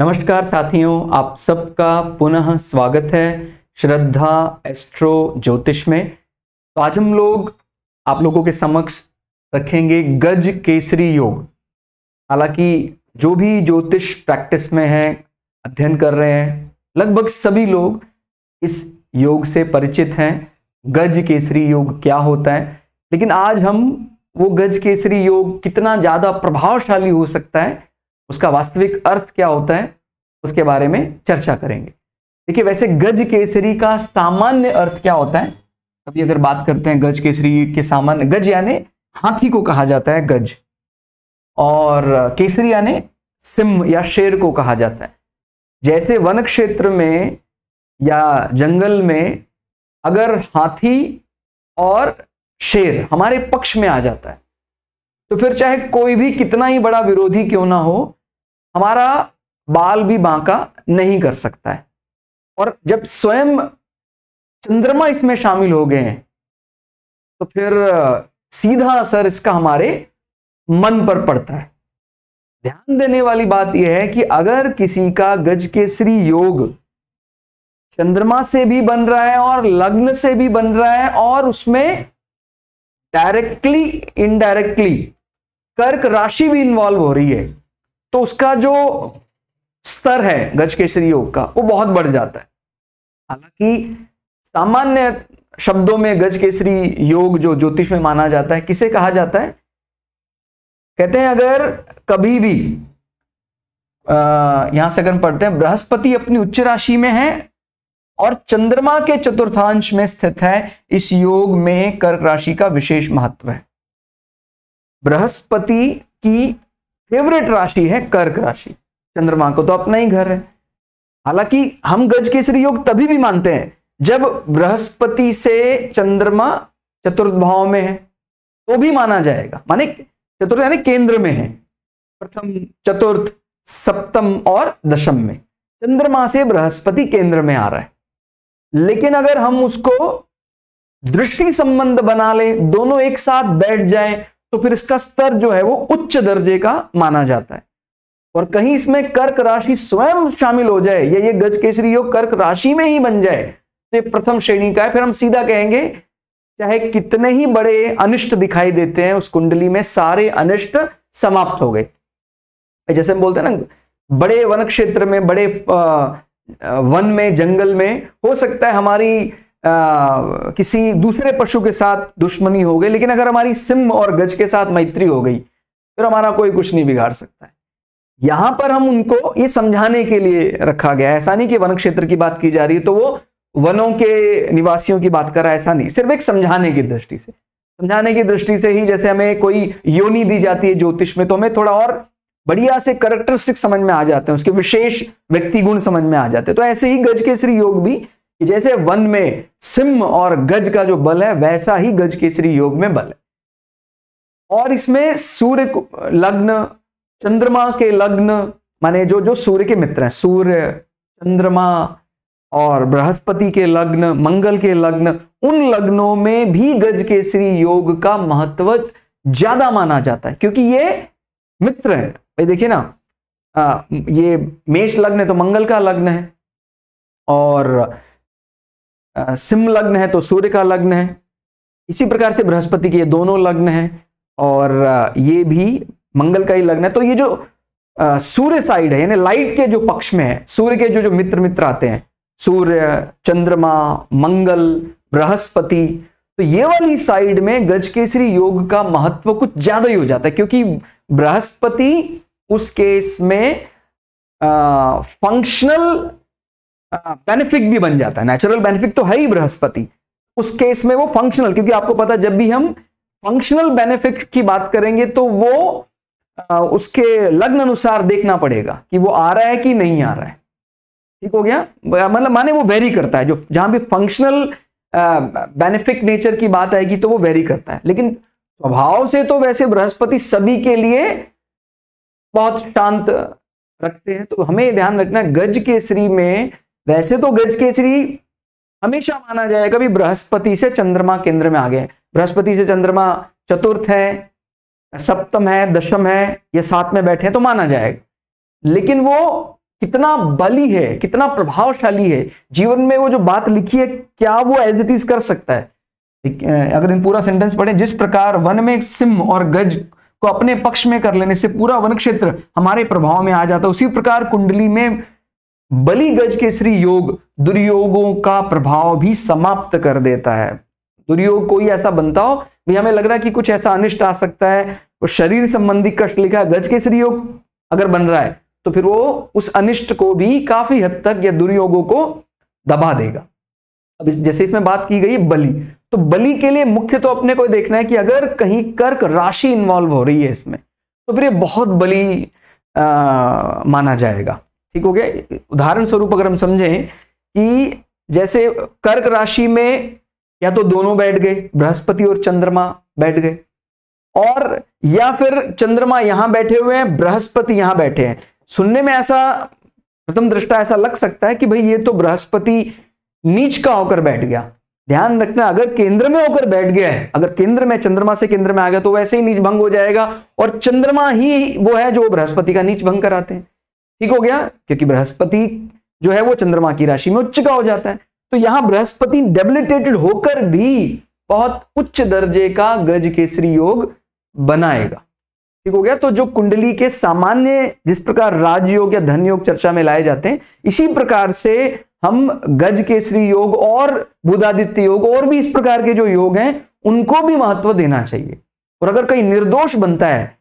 नमस्कार साथियों आप सबका पुनः स्वागत है श्रद्धा एस्ट्रो ज्योतिष में तो आज हम लोग आप लोगों के समक्ष रखेंगे गज केसरी योग हालांकि जो भी ज्योतिष प्रैक्टिस में है अध्ययन कर रहे हैं लगभग सभी लोग इस योग से परिचित हैं गज केसरी योग क्या होता है लेकिन आज हम वो गज केसरी योग कितना ज़्यादा प्रभावशाली हो सकता है उसका वास्तविक अर्थ क्या होता है उसके बारे में चर्चा करेंगे देखिए वैसे गज केसरी का सामान्य अर्थ क्या होता है अभी अगर बात करते हैं गज केसरी के सामान्य गज यानी हाथी को कहा जाता है गज और केसरी यानी सिम या शेर को कहा जाता है जैसे वन क्षेत्र में या जंगल में अगर हाथी और शेर हमारे पक्ष में आ जाता है तो फिर चाहे कोई भी कितना ही बड़ा विरोधी क्यों ना हो हमारा बाल भी बांका नहीं कर सकता है और जब स्वयं चंद्रमा इसमें शामिल हो गए हैं तो फिर सीधा असर इसका हमारे मन पर पड़ता है ध्यान देने वाली बात यह है कि अगर किसी का गज केसरी योग चंद्रमा से भी बन रहा है और लग्न से भी बन रहा है और उसमें डायरेक्टली इनडायरेक्टली कर्क राशि भी इन्वॉल्व हो रही है तो उसका जो स्तर है गज केसरी योग का वो बहुत बढ़ जाता है हालांकि सामान्य शब्दों में गज केसरी योग जो ज्योतिष में माना जाता है किसे कहा जाता है कहते हैं अगर कभी भी अः यहां से अगर पढ़ते हैं बृहस्पति अपनी उच्च राशि में है और चंद्रमा के चतुर्थांश में स्थित है इस योग में कर्क राशि का विशेष महत्व है बृहस्पति की फेवरेट राशि है कर्क राशि चंद्रमा को तो अपना ही घर है हालांकि हम गज केसरी योग तभी भी मानते हैं जब बृहस्पति से चंद्रमा चतुर्थ भाव में है तो भी माना जाएगा माने चतुर्थ यानी केंद्र में है प्रथम चतुर्थ सप्तम और दशम में चंद्रमा से बृहस्पति केंद्र में आ रहा है लेकिन अगर हम उसको दृष्टि संबंध बना ले दोनों एक साथ बैठ जाएं तो फिर इसका स्तर जो है वो उच्च दर्जे का माना जाता है और कहीं इसमें कर्क राशि स्वयं शामिल हो जाए या ये गज केसरी योग कर्क राशि में ही बन जाए तो ये प्रथम श्रेणी का है फिर हम सीधा कहेंगे चाहे कितने ही बड़े अनिष्ट दिखाई देते हैं उस कुंडली में सारे अनिष्ट समाप्त हो गए जैसे हम बोलते हैं ना बड़े वन क्षेत्र में बड़े वन में जंगल में हो सकता है हमारी किसी दूसरे पशु के साथ दुश्मनी हो गई लेकिन अगर हमारी सिम और गज के साथ मैत्री हो गई फिर हमारा कोई कुछ नहीं बिगाड़ सकता है यहां पर हम उनको ये समझाने के लिए रखा गया ऐसा नहीं कि वन क्षेत्र की बात की जा रही है तो वो वनों के निवासियों की बात कर रहा है ऐसा नहीं सिर्फ एक समझाने की दृष्टि से समझाने की दृष्टि से ही जैसे हमें कोई योनी दी जाती है ज्योतिष में तो हमें थोड़ा और बढ़िया से करेक्टरिस्टिक समझ में आ जाते हैं उसके विशेष व्यक्ति गुण समझ में आ जाते हैं तो ऐसे ही गज के श्री योग भी जैसे वन में सिम और गज का जो बल है वैसा ही गज केसरी योग में बल है और इसमें सूर्य लग्न चंद्रमा के लग्न माने जो जो सूर्य के मित्र हैं सूर्य चंद्रमा और बृहस्पति के लग्न मंगल के लग्न उन लग्नों में भी गज केसरी योग का महत्व ज्यादा माना जाता है क्योंकि ये मित्र है भाई देखिए ना आ, ये मेष लग्न है तो मंगल का लग्न है और सिम लग्न है तो सूर्य का लग्न है इसी प्रकार से बृहस्पति के ये दोनों लग्न है और ये भी मंगल का ही लग्न है तो ये जो सूर्य साइड है यानी लाइट के जो पक्ष में है सूर्य के जो जो मित्र मित्र आते हैं सूर्य चंद्रमा मंगल बृहस्पति तो ये वाली साइड में गज केसरी योग का महत्व कुछ ज्यादा ही हो जाता है क्योंकि बृहस्पति उस केस में फंक्शनल बेनिफिक हाँ, भी बन जाता है नेचुरल बेनिफिक तो है ही बृहस्पति उस केस में वो फंक्शनल क्योंकि आपको पता जब भी हम फंक्शनल बेनिफिट की बात करेंगे तो वो आ, उसके लग्न अनुसार देखना पड़ेगा कि वो आ रहा है कि नहीं आ रहा है ठीक हो गया मतलब माने वो वेरी करता है जो जहां भी फंक्शनल बेनिफिक नेचर की बात आएगी तो वो वेरी करता है लेकिन स्वभाव से तो वैसे बृहस्पति सभी के लिए बहुत शांत रखते हैं तो हमें ध्यान रखना गज के श्री में वैसे तो गज केसरी हमेशा माना जाएगा भी बृहस्पति से चंद्रमा केंद्र में आ गए बृहस्पति से चंद्रमा चतुर्थ है सप्तम है दशम है या सात में बैठे हैं तो माना जाएगा लेकिन वो कितना बली है कितना प्रभावशाली है जीवन में वो जो बात लिखी है क्या वो एज इट इज कर सकता है अगर इन पूरा सेंटेंस पढ़े जिस प्रकार वन में सिम और गज को अपने पक्ष में कर लेने से पूरा वन क्षेत्र हमारे प्रभाव में आ जाता है उसी प्रकार कुंडली में गज के श्री योग दुर्योगों का प्रभाव भी समाप्त कर देता है दुर्योग कोई ऐसा बनता हो भी हमें लग रहा है कि कुछ ऐसा अनिष्ट आ सकता है वो शरीर संबंधी कष्ट लिखा गज के श्री योग अगर बन रहा है तो फिर वो उस अनिष्ट को भी काफी हद तक या दुर्योगों को दबा देगा अब इस, जैसे इसमें बात की गई बलि तो बलि के लिए मुख्य तो अपने को देखना है कि अगर कहीं कर्क राशि इन्वॉल्व हो रही है इसमें तो फिर ये बहुत बलि माना जाएगा ठीक हो गया उदाहरण स्वरूप अगर हम समझें कि जैसे कर्क राशि में या तो दोनों बैठ गए बृहस्पति और चंद्रमा बैठ गए और या फिर चंद्रमा यहां बैठे हुए हैं बृहस्पति यहां बैठे हैं सुनने में ऐसा प्रथम दृष्टा ऐसा लग सकता है कि भाई ये तो बृहस्पति नीच का होकर बैठ गया ध्यान रखना अगर केंद्र में होकर बैठ गया है अगर केंद्र में चंद्रमा से केंद्र में आ गया तो वैसे ही नीच भंग हो जाएगा और चंद्रमा ही वो है जो बृहस्पति का नीच भंग कराते हैं ठीक हो गया क्योंकि बृहस्पति जो है वो चंद्रमा की राशि में उच्च का हो जाता है तो यहां बृहस्पति डेबिलिटेटेड होकर भी बहुत उच्च दर्जे का गज केसरी योग बनाएगा ठीक हो गया तो जो कुंडली के सामान्य जिस प्रकार राजयोग या धन योग चर्चा में लाए जाते हैं इसी प्रकार से हम गज केसरी योग और बुधादित्य योग और भी इस प्रकार के जो योग हैं उनको भी महत्व देना चाहिए और अगर कहीं निर्दोष बनता है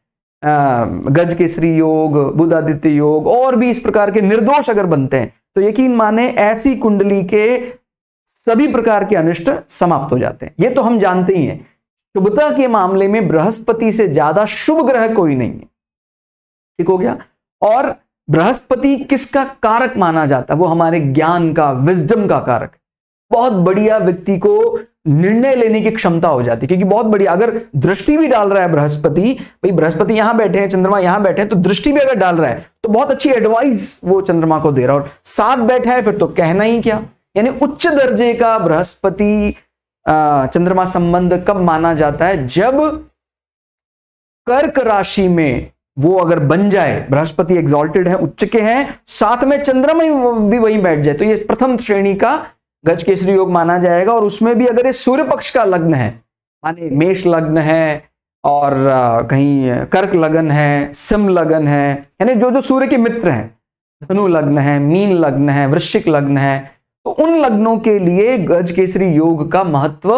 गज केसरी योग बुधादित्य योग और भी इस प्रकार के निर्दोष अगर बनते हैं तो यकीन माने ऐसी कुंडली के सभी प्रकार के अनिष्ट समाप्त हो जाते हैं ये तो हम जानते ही हैं शुभता के मामले में बृहस्पति से ज्यादा शुभ ग्रह कोई नहीं है ठीक हो गया और बृहस्पति किसका कारक माना जाता है वो हमारे ज्ञान का विजडम का कारक बहुत बढ़िया व्यक्ति को निर्णय लेने की क्षमता हो जाती है क्योंकि बहुत बड़ी अगर दृष्टि भी डाल रहा है बृहस्पति भाई बृहस्पति यहां बैठे हैं चंद्रमा यहां बैठे हैं तो दृष्टि भी अगर डाल रहा है तो बहुत अच्छी एडवाइस वो चंद्रमा को दे रहा है और साथ बैठा है फिर तो कहना ही क्या यानी उच्च दर्जे का बृहस्पति चंद्रमा संबंध कब माना जाता है जब कर्क राशि में वो अगर बन जाए बृहस्पति एग्जॉल्टेड है उच्च के हैं साथ में चंद्रमा भी वहीं बैठ जाए तो ये प्रथम श्रेणी का गज केसरी योग माना जाएगा और उसमें भी अगर ये सूर्य पक्ष का लग्न है माने मेष लग्न है और कहीं कर्क लगन है सिम लगन है यानी जो जो सूर्य के मित्र हैं धनु लग्न है मीन लग्न है वृश्चिक लग्न है तो उन लग्नों के लिए गज केसरी योग का महत्व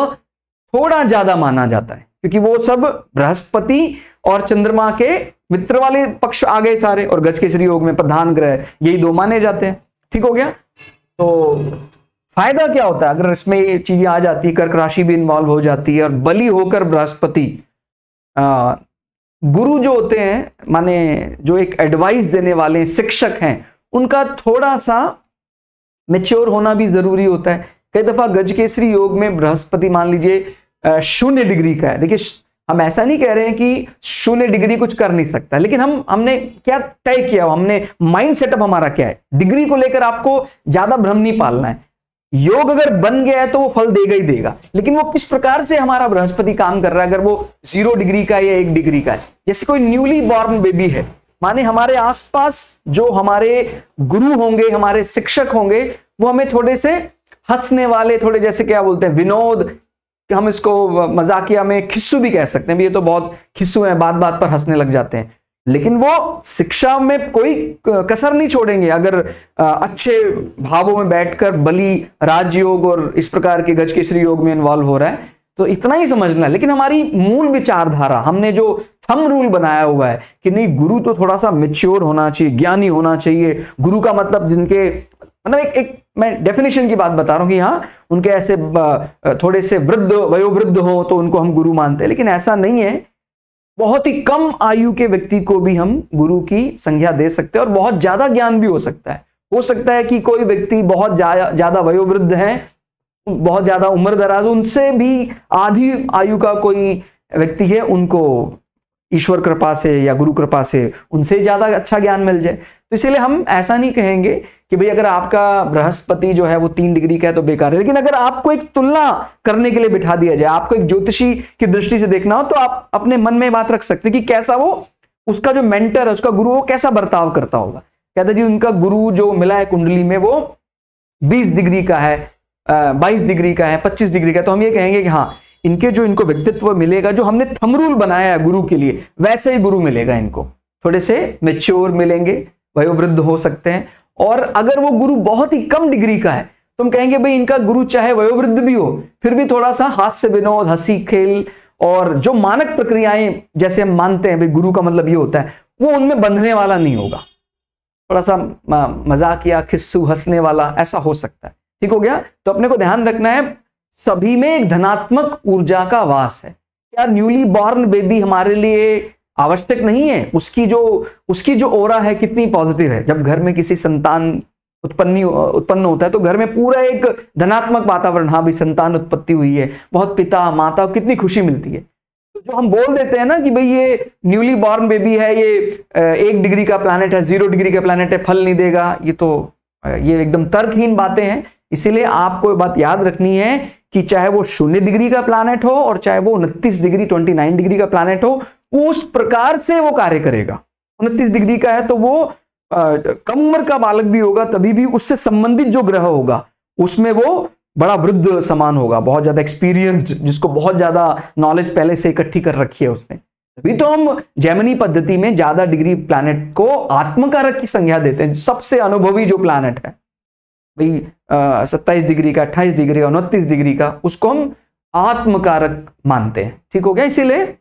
थोड़ा ज्यादा माना जाता है क्योंकि वो सब बृहस्पति और चंद्रमा के मित्र वाले पक्ष आ गए सारे और गज केसरी योग में प्रधान ग्रह यही दो माने जाते हैं ठीक हो गया तो फायदा क्या होता है अगर इसमें ये चीजें आ जाती है कर्क राशि भी इन्वॉल्व हो जाती है और बली होकर बृहस्पति गुरु जो होते हैं माने जो एक एडवाइस देने वाले शिक्षक हैं उनका थोड़ा सा मेच्योर होना भी जरूरी होता है कई दफा गजकेसरी योग में बृहस्पति मान लीजिए शून्य डिग्री का है देखिए हम ऐसा नहीं कह रहे हैं कि शून्य डिग्री कुछ कर नहीं सकता लेकिन हम हमने क्या तय किया हमने माइंड सेटअप हमारा क्या है डिग्री को लेकर आपको ज्यादा भ्रम नहीं पालना है योग अगर बन गया है तो वो फल देगा ही देगा लेकिन वो किस प्रकार से हमारा बृहस्पति काम कर रहा है अगर वो जीरो डिग्री का या एक डिग्री का है जैसे कोई न्यूली बॉर्न बेबी है माने हमारे आसपास जो हमारे गुरु होंगे हमारे शिक्षक होंगे वो हमें थोड़े से हंसने वाले थोड़े जैसे क्या बोलते हैं विनोद हम इसको मजाकिया में खिस्सू भी कह सकते हैं ये तो बहुत खिस्सू है बात बात पर हंसने लग जाते हैं लेकिन वो शिक्षा में कोई कसर नहीं छोड़ेंगे अगर अच्छे भावों में बैठकर बलि राजयोग और इस प्रकार के गज केसरी योग में इन्वॉल्व हो रहा है तो इतना ही समझना है लेकिन हमारी मूल विचारधारा हमने जो थम रूल बनाया हुआ है कि नहीं गुरु तो थोड़ा सा मेच्योर होना चाहिए ज्ञानी होना चाहिए गुरु का मतलब जिनके मतलब एक एक मैं डेफिनेशन की बात बता रहा हूं कि हाँ उनके ऐसे थोड़े से वृद्ध वयोवृद्ध हो तो उनको हम गुरु मानते हैं लेकिन ऐसा नहीं है बहुत ही कम आयु के व्यक्ति को भी हम गुरु की संज्ञा दे सकते हैं और बहुत ज्यादा ज्ञान भी हो सकता है हो सकता है कि कोई व्यक्ति बहुत ज्यादा वयोवृद्ध है बहुत ज्यादा उम्र दराज उनसे भी आधी आयु का कोई व्यक्ति है उनको ईश्वर कृपा से या गुरु कृपा से उनसे ज्यादा अच्छा ज्ञान मिल जाए तो इसीलिए हम ऐसा नहीं कहेंगे कि भाई अगर आपका बृहस्पति जो है वो तीन डिग्री का है तो बेकार है लेकिन अगर आपको एक तुलना करने के लिए बिठा दिया जाए आपको एक ज्योतिषी की दृष्टि से देखना हो तो आप अपने मन में बात रख सकते कि कैसा वो उसका जो मेंटर है उसका गुरु वो कैसा बर्ताव करता होगा कहते जी उनका गुरु जो मिला है कुंडली में वो बीस डिग्री का है बाईस डिग्री का है पच्चीस डिग्री का तो हम ये कहेंगे कि हाँ इनके जो इनको व्यक्तित्व मिलेगा जो हमने थमरूल बनाया है गुरु के लिए वैसे ही गुरु मिलेगा इनको थोड़े से मेच्योर मिलेंगे वयोवृद्ध हो सकते हैं और अगर वो गुरु बहुत ही कम डिग्री का है तो हम कहेंगे भाई इनका गुरु चाहे वयोवृद्ध भी हो फिर भी थोड़ा सा हास्य विनोद हंसी खेल और जो मानक प्रक्रियाएं जैसे हम मानते हैं भाई गुरु का मतलब ये होता है वो उनमें बंधने वाला नहीं होगा थोड़ा सा मजाक या खिस्सू हंसने वाला ऐसा हो सकता है ठीक हो गया तो अपने को ध्यान रखना है सभी में एक धनात्मक ऊर्जा का वास है क्या न्यूली बॉर्न बेबी हमारे लिए आवश्यक नहीं है उसकी जो उसकी जो ओरा है कितनी पॉजिटिव है जब घर में किसी संतान उत्पन्न उत्पन्न होता है तो घर में पूरा एक धनात्मक वातावरण हाँ भाई संतान उत्पत्ति हुई है बहुत पिता माता कितनी खुशी मिलती है तो जो हम बोल देते हैं ना कि भाई ये न्यूली बॉर्न बेबी है ये एक डिग्री का प्लानट है जीरो डिग्री का प्लानट है फल नहीं देगा ये तो ये एकदम तर्कहीन बातें हैं इसीलिए आपको बात याद रखनी है कि चाहे वो शून्य डिग्री का प्लानट हो और चाहे वो उनतीस डिग्री ट्वेंटी नाइन डिग्री का प्लानट हो उस प्रकार से वो कार्य करेगा उनतीस डिग्री का है तो वो कमर कम उम्र का बालक भी होगा तभी भी उससे संबंधित जो ग्रह होगा उसमें वो बड़ा वृद्ध समान होगा बहुत ज्यादा एक्सपीरियंस्ड जिसको बहुत ज्यादा नॉलेज पहले से इकट्ठी कर रखी है उसने तभी तो हम जैमनी पद्धति में ज्यादा डिग्री प्लानट को आत्मकारक की संज्ञा देते हैं सबसे अनुभवी जो प्लानट है भाई सत्ताईस डिग्री का अट्ठाईस डिग्री का उनतीस डिग्री का उसको हम आत्मकारक मानते हैं ठीक हो गया इसीलिए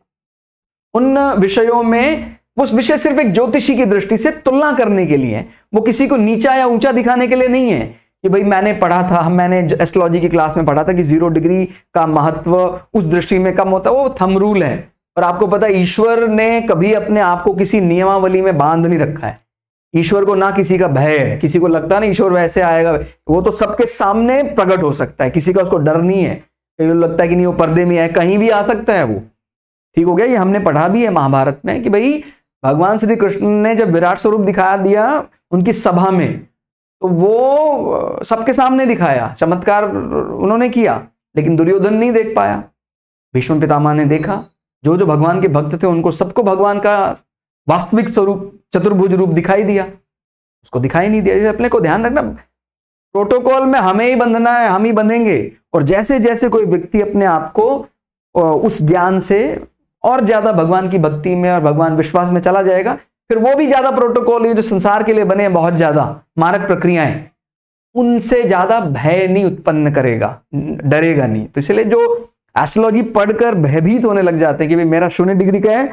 उन विषयों में वो विषय सिर्फ एक ज्योतिषी की दृष्टि से तुलना करने के लिए वो किसी को नीचा या ऊंचा दिखाने के लिए नहीं है कि भाई मैंने पढ़ा था मैंने एस्ट्रोलॉजी की क्लास में पढ़ा था कि जीरो डिग्री का महत्व उस दृष्टि में कम होता है वो थम रूल है और आपको पता है ईश्वर ने कभी अपने आप को किसी नियमावली में बांध नहीं रखा है ईश्वर को ना किसी का भय है किसी को लगता नहीं ईश्वर वैसे आएगा वो तो सबके सामने प्रकट हो सकता है किसी का उसको डर नहीं है कहीं लगता है कि नहीं वो पर्दे में है कहीं भी आ सकता है वो ठीक हो गया ये हमने पढ़ा भी है महाभारत में कि भाई भगवान श्री कृष्ण ने जब विराट स्वरूप दिखा दिया उनकी सभा में तो वो सबके सामने दिखाया चमत्कार उन्होंने किया लेकिन दुर्योधन नहीं देख पाया भीष्म पितामह ने देखा जो जो भगवान के भक्त थे उनको सबको भगवान का वास्तविक स्वरूप चतुर्भुज रूप दिखाई दिया उसको दिखाई नहीं दिया जैसे अपने को ध्यान रखना प्रोटोकॉल में हमें ही बंधना है हम ही बंधेंगे और जैसे जैसे कोई व्यक्ति अपने आप को उस ज्ञान से और ज्यादा भगवान की भक्ति में और भगवान विश्वास में चला जाएगा फिर वो भी ज्यादा प्रोटोकॉल ये जो संसार के लिए बने हैं बहुत ज्यादा मारक प्रक्रियाएं उनसे ज्यादा भय नहीं उत्पन्न करेगा डरेगा नहीं तो इसलिए जो एस्ट्रोलॉजी पढ़कर भयभीत होने लग जाते हैं कि भाई मेरा शून्य डिग्री का है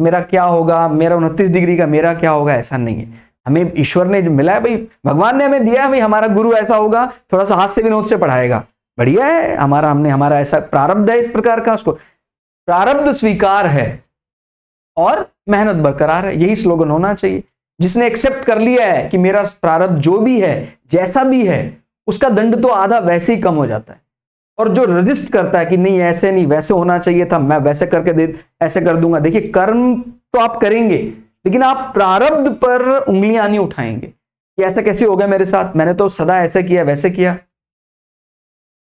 मेरा क्या होगा मेरा उनतीस डिग्री का मेरा क्या होगा ऐसा नहीं है हमें ईश्वर ने जो मिला है भाई भगवान ने हमें दिया है भाई हमारा गुरु ऐसा होगा थोड़ा सा हाथ से विनोद से पढ़ाएगा बढ़िया है हमारा हमने हमारा ऐसा प्रारब्ध है इस प्रकार का उसको प्रारब्ध स्वीकार है और मेहनत बरकरार है यही स्लोगन होना चाहिए जिसने एक्सेप्ट कर लिया है कि मेरा प्रारब्ध जो भी है जैसा भी है उसका दंड तो आधा वैसे ही कम हो जाता है और जो रजिस्ट करता है कि नहीं ऐसे नहीं वैसे होना चाहिए था मैं वैसे करके दे ऐसे कर दूंगा देखिए कर्म तो आप करेंगे लेकिन आप प्रारब्ध पर उंगलियां नहीं उठाएंगे कि ऐसा कैसे हो गया मेरे साथ मैंने तो सदा ऐसे किया वैसे किया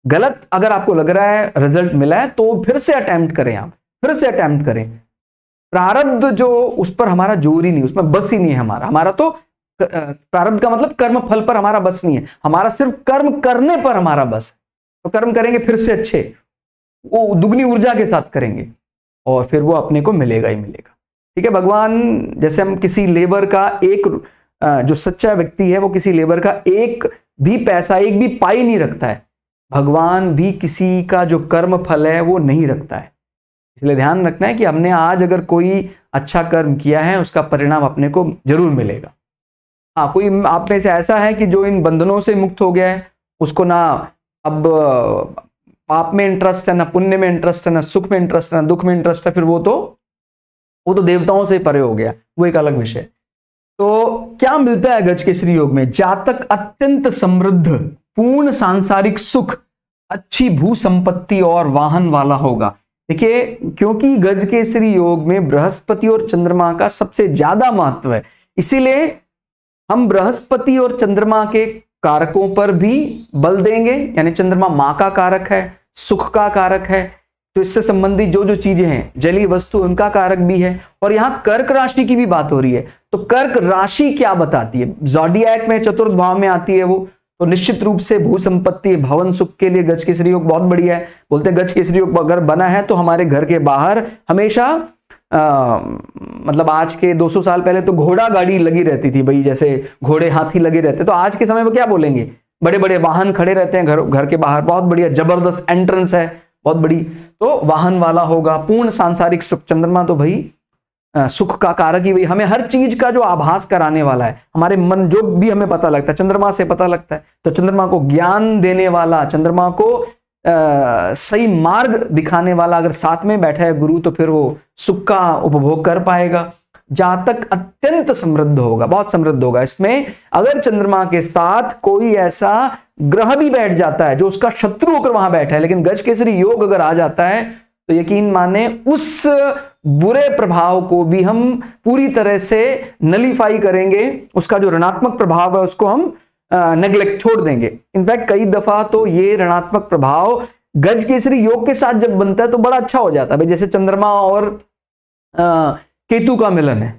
गलत अगर आपको लग रहा है रिजल्ट मिला है तो फिर से अटेम्प्ट करें आप फिर से अटेम्प्ट करें प्रारब्ध जो उस पर हमारा जोर ही नहीं उसमें बस ही नहीं है हमारा हमारा तो प्रारब्ध का मतलब कर्म फल पर हमारा बस नहीं है हमारा सिर्फ कर्म करने पर हमारा बस है तो कर्म करेंगे फिर से अच्छे वो दुगनी ऊर्जा के साथ करेंगे और फिर वो अपने को मिलेगा ही मिलेगा ठीक है भगवान जैसे हम किसी लेबर का एक जो सच्चा व्यक्ति है वो किसी लेबर का एक भी पैसा एक भी पाई नहीं रखता है भगवान भी किसी का जो कर्म फल है वो नहीं रखता है इसलिए ध्यान रखना है कि हमने आज अगर कोई अच्छा कर्म किया है उसका परिणाम अपने को जरूर मिलेगा हाँ कोई आप में से ऐसा है कि जो इन बंधनों से मुक्त हो गया है उसको ना अब पाप में इंटरेस्ट है ना पुण्य में इंटरेस्ट है ना सुख में इंटरेस्ट है ना दुख में इंटरेस्ट है फिर वो तो वो तो देवताओं से परे हो गया वो एक अलग विषय तो क्या मिलता है गज केसरी योग में जातक अत्यंत समृद्ध पूर्ण सांसारिक सुख अच्छी भू संपत्ति और वाहन वाला होगा देखिए क्योंकि गज केसरी योग में बृहस्पति और चंद्रमा का सबसे ज्यादा महत्व है इसीलिए हम बृहस्पति और चंद्रमा के कारकों पर भी बल देंगे यानी चंद्रमा मां का कारक है सुख का कारक है तो इससे संबंधित जो जो चीजें हैं जलीय वस्तु उनका कारक भी है और यहां कर्क राशि की भी बात हो रही है तो कर्क राशि क्या बताती है जॉडिया में चतुर्थ भाव में आती है वो तो निश्चित रूप से भू संपत्ति भवन सुख के लिए गज केसरी योग बहुत बढ़िया है बोलते हैं गज केसरी योग अगर बना है तो हमारे घर के बाहर हमेशा आ, मतलब आज के 200 साल पहले तो घोड़ा गाड़ी लगी रहती थी भाई जैसे घोड़े हाथी लगे रहते तो आज के समय में क्या बोलेंगे बड़े बड़े वाहन खड़े रहते हैं घर घर के बाहर बहुत बढ़िया जबरदस्त एंट्रेंस है बहुत बड़ी तो वाहन वाला होगा पूर्ण सांसारिक सुख चंद्रमा तो भाई सुख का कारक ही भाई हमें हर चीज का जो आभास कराने वाला है हमारे मन जो भी हमें पता लगता है चंद्रमा से पता लगता है तो चंद्रमा को ज्ञान देने वाला चंद्रमा को आ, सही मार्ग दिखाने वाला अगर साथ में बैठा है गुरु तो फिर वो सुख का उपभोग कर पाएगा जातक अत्यंत समृद्ध होगा बहुत समृद्ध होगा इसमें अगर चंद्रमा के साथ कोई ऐसा ग्रह भी बैठ जाता है जो उसका शत्रु होकर वहां बैठा है लेकिन गज केसरी योग अगर आ जाता है तो यकीन माने उस बुरे प्रभाव को भी हम पूरी तरह से नलीफाई करेंगे उसका जो ऋणात्मक प्रभाव है उसको हम नेग्लेक्ट छोड़ देंगे इनफैक्ट कई दफा तो ये ऋणात्मक प्रभाव गज केसरी योग के साथ जब बनता है तो बड़ा अच्छा हो जाता है जैसे चंद्रमा और आ, केतु का मिलन है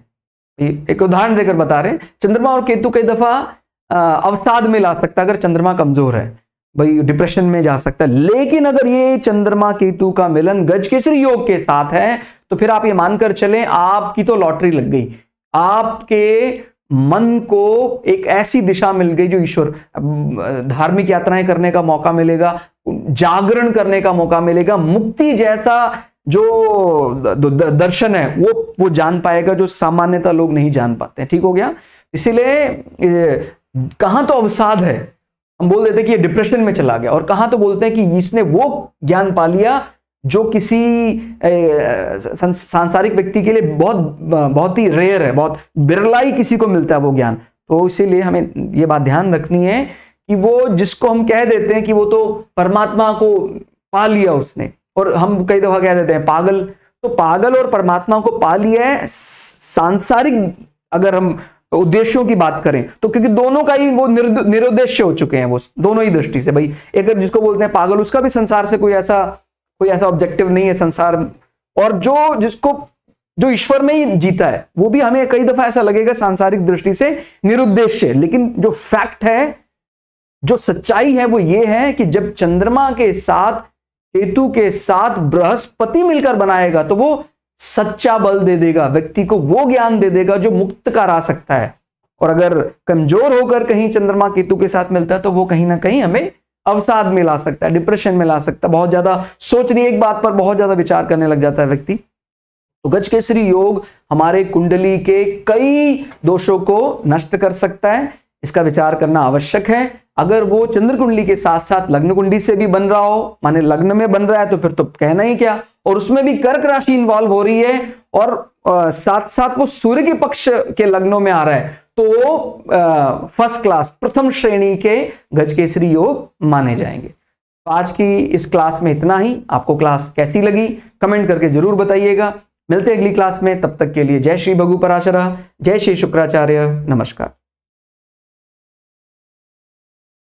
एक उदाहरण देकर बता रहे हैं चंद्रमा और केतु कई दफा अवसाद में ला सकता है अगर चंद्रमा कमजोर है भाई डिप्रेशन में जा सकता है लेकिन अगर ये चंद्रमा केतु का मिलन गज केसरी योग के साथ है तो फिर आप ये मानकर चले आपकी तो लॉटरी लग गई आपके मन को एक ऐसी दिशा मिल गई जो ईश्वर धार्मिक यात्राएं करने का मौका मिलेगा जागरण करने का मौका मिलेगा मुक्ति जैसा जो दर्शन है वो वो जान पाएगा जो सामान्यता लोग नहीं जान पाते हैं ठीक हो गया इसीलिए कहां तो अवसाद है हम बोल देते हैं कि ये डिप्रेशन में चला गया और कहा तो बोलते हैं कि इसने वो ज्ञान पा लिया जो किसी सांसारिक व्यक्ति के लिए बहुत बहुत ही रेयर है बहुत बिरला ही किसी को मिलता है वो ज्ञान तो इसीलिए हमें ये बात ध्यान रखनी है कि वो जिसको हम कह देते हैं कि वो तो परमात्मा को पा लिया उसने और हम कई दफा कह देते हैं पागल तो पागल और परमात्मा को पा लिया है सांसारिक अगर हम उद्देश्यों की बात करें तो क्योंकि दोनों का ही वो निरुद्देश्य हो चुके हैं वो दोनों ही दृष्टि से भाई एक जिसको बोलते हैं पागल उसका भी संसार से कोई ऐसा कोई ऐसा ऑब्जेक्टिव नहीं है संसार और जो जिसको जो ईश्वर में ही जीता है वो भी हमें कई दफा ऐसा लगेगा सांसारिक दृष्टि से निरुद्देश्य लेकिन जो फैक्ट है जो सच्चाई है वो ये है कि जब चंद्रमा के साथ केतु के साथ बृहस्पति मिलकर बनाएगा तो वो सच्चा बल दे देगा व्यक्ति को वो ज्ञान दे देगा जो मुक्त करा सकता है और अगर कमजोर होकर कहीं चंद्रमा केतु के साथ मिलता है तो वो कहीं ना कहीं हमें अवसाद में ला सकता है डिप्रेशन में ला सकता है बहुत ज्यादा सोच रही एक बात पर बहुत ज्यादा विचार करने लग जाता है व्यक्ति तो गज केसरी योग हमारे कुंडली के कई दोषों को नष्ट कर सकता है इसका विचार करना आवश्यक है अगर वो चंद्र कुंडली के साथ साथ लग्न कुंडली से भी बन रहा हो माने लग्न में बन रहा है तो फिर तो कहना ही क्या और उसमें भी कर्क राशि इन्वॉल्व हो रही है और आ, साथ साथ वो सूर्य के पक्ष के लग्नों में आ रहा है तो फर्स्ट क्लास प्रथम श्रेणी के गजकेसरी योग माने जाएंगे तो आज की इस क्लास में इतना ही आपको क्लास कैसी लगी कमेंट करके जरूर बताइएगा मिलते हैं अगली क्लास में तब तक के लिए जय श्री भगु पराशरा जय श्री शुक्राचार्य नमस्कार